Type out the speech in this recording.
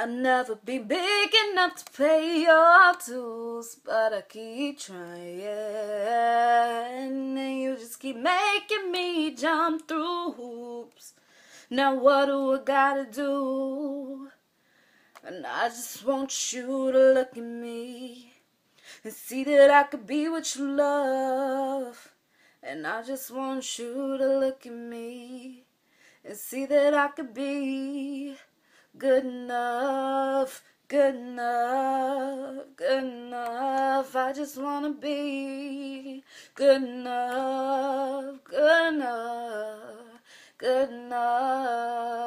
i will never be big enough to pay your dues, but I keep trying. And you just keep making me jump through hoops. Now what do I gotta do? And I just want you to look at me and see that I could be what you love. And I just want you to look at me and see that I could be Good enough, good enough, good enough. I just wanna be good enough, good enough, good enough.